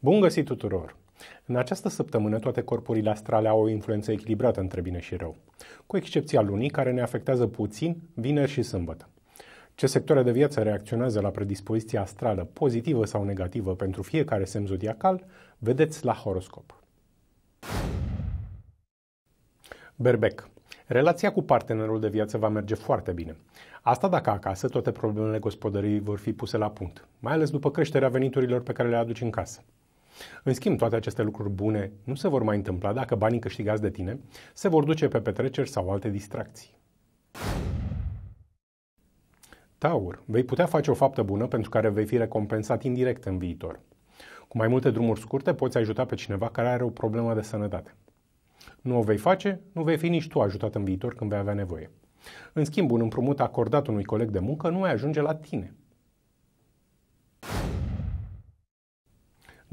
Bun găsit tuturor! În această săptămână, toate corpurile astrale au o influență echilibrată între bine și rău, cu excepția lunii, care ne afectează puțin vineri și sâmbătă. Ce sectoare de viață reacționează la predispoziția astrală, pozitivă sau negativă, pentru fiecare semn zodiacal, vedeți la horoscop. Berbec. Relația cu partenerul de viață va merge foarte bine. Asta dacă acasă toate problemele gospodării vor fi puse la punct, mai ales după creșterea veniturilor pe care le aduci în casă. În schimb, toate aceste lucruri bune nu se vor mai întâmpla dacă banii câștigați de tine se vor duce pe petreceri sau alte distracții. Taur, vei putea face o faptă bună pentru care vei fi recompensat indirect în viitor. Cu mai multe drumuri scurte poți ajuta pe cineva care are o problemă de sănătate. Nu o vei face, nu vei fi nici tu ajutat în viitor când vei avea nevoie. În schimb, un împrumut acordat unui coleg de muncă nu mai ajunge la tine,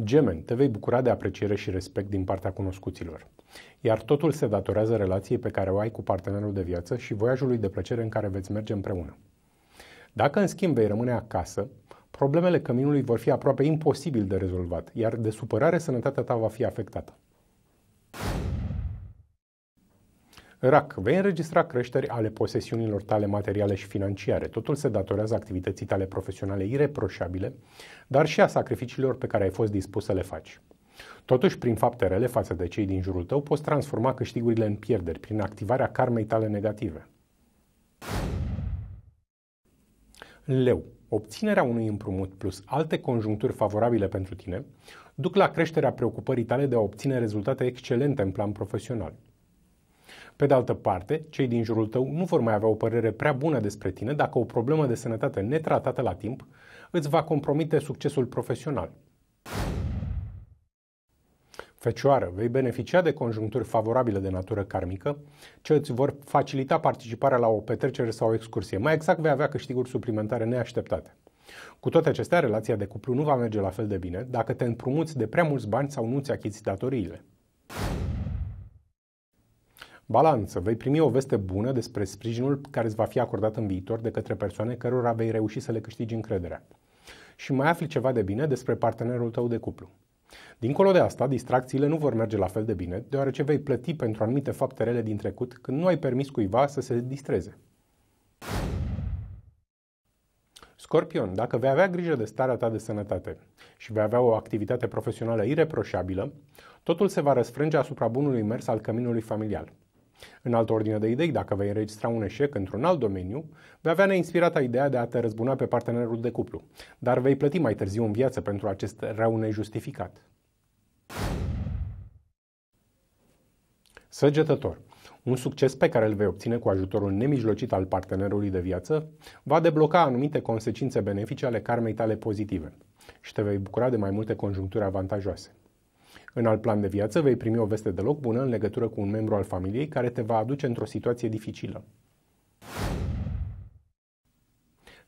Gemeni, te vei bucura de apreciere și respect din partea cunoscuților. Iar totul se datorează relației pe care o ai cu partenerul de viață și voiajului de plăcere în care veți merge împreună. Dacă, în schimb, vei rămâne acasă, problemele căminului vor fi aproape imposibil de rezolvat, iar de supărare sănătatea ta va fi afectată. RAC, vei înregistra creșteri ale posesiunilor tale materiale și financiare. Totul se datorează activității tale profesionale ireproșabile, dar și a sacrificiilor pe care ai fost dispus să le faci. Totuși, prin fapte rele față de cei din jurul tău, poți transforma câștigurile în pierderi prin activarea karmei tale negative. Leu. Obținerea unui împrumut plus alte conjuncturi favorabile pentru tine duc la creșterea preocupării tale de a obține rezultate excelente în plan profesional. Pe de altă parte, cei din jurul tău nu vor mai avea o părere prea bună despre tine dacă o problemă de sănătate netratată la timp îți va compromite succesul profesional. Fecioară, vei beneficia de conjuncturi favorabile de natură karmică, ce îți vor facilita participarea la o petrecere sau o excursie. Mai exact, vei avea câștiguri suplimentare neașteptate. Cu toate acestea, relația de cuplu nu va merge la fel de bine dacă te împrumuți de prea mulți bani sau nu-ți achizi datoriile. Balanță. Vei primi o veste bună despre sprijinul care îți va fi acordat în viitor de către persoane cărora vei reuși să le câștigi încrederea. Și mai afli ceva de bine despre partenerul tău de cuplu. Dincolo de asta, distracțiile nu vor merge la fel de bine, deoarece vei plăti pentru anumite fapte rele din trecut când nu ai permis cuiva să se distreze. Scorpion, dacă vei avea grijă de starea ta de sănătate și vei avea o activitate profesională ireproșabilă, totul se va răsfrânge asupra bunului mers al căminului familial. În altă ordine de idei, dacă vei înregistra un eșec într-un alt domeniu, vei avea neinspirata ideea de a te răzbuna pe partenerul de cuplu, dar vei plăti mai târziu în viață pentru acest rău nejustificat. Săgetător. Un succes pe care îl vei obține cu ajutorul nemijlocit al partenerului de viață va debloca anumite consecințe benefice ale karmei tale pozitive și te vei bucura de mai multe conjuncturi avantajoase. În alt plan de viață vei primi o veste deloc bună în legătură cu un membru al familiei care te va aduce într-o situație dificilă.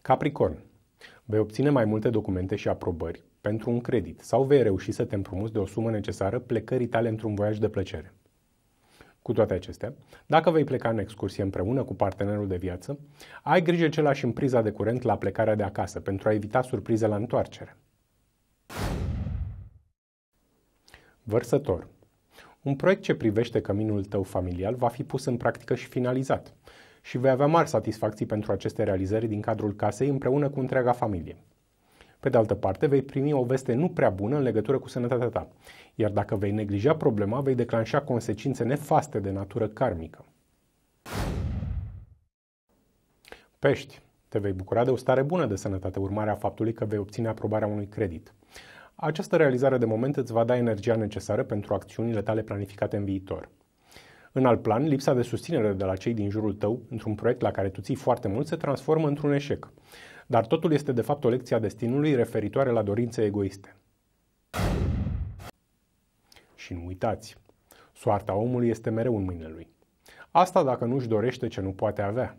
Capricorn. Vei obține mai multe documente și aprobări pentru un credit sau vei reuși să te împrumuți de o sumă necesară plecării tale într-un voiaj de plăcere. Cu toate acestea, dacă vei pleca în excursie împreună cu partenerul de viață, ai grijă celălalt lași în priza de curent la plecarea de acasă pentru a evita surprize la întoarcere. Vărsător. Un proiect ce privește căminul tău familial va fi pus în practică și finalizat și vei avea mari satisfacții pentru aceste realizări din cadrul casei împreună cu întreaga familie. Pe de altă parte, vei primi o veste nu prea bună în legătură cu sănătatea ta, iar dacă vei neglija problema, vei declanșa consecințe nefaste de natură karmică. Pești. Te vei bucura de o stare bună de sănătate, urmarea faptului că vei obține aprobarea unui credit. Această realizare de moment îți va da energia necesară pentru acțiunile tale planificate în viitor. În alt plan, lipsa de susținere de la cei din jurul tău într-un proiect la care tu ții foarte mult se transformă într-un eșec. Dar totul este de fapt o lecție a destinului referitoare la dorințe egoiste. Și nu uitați, soarta omului este mereu în mâinile lui. Asta dacă nu își dorește ce nu poate avea.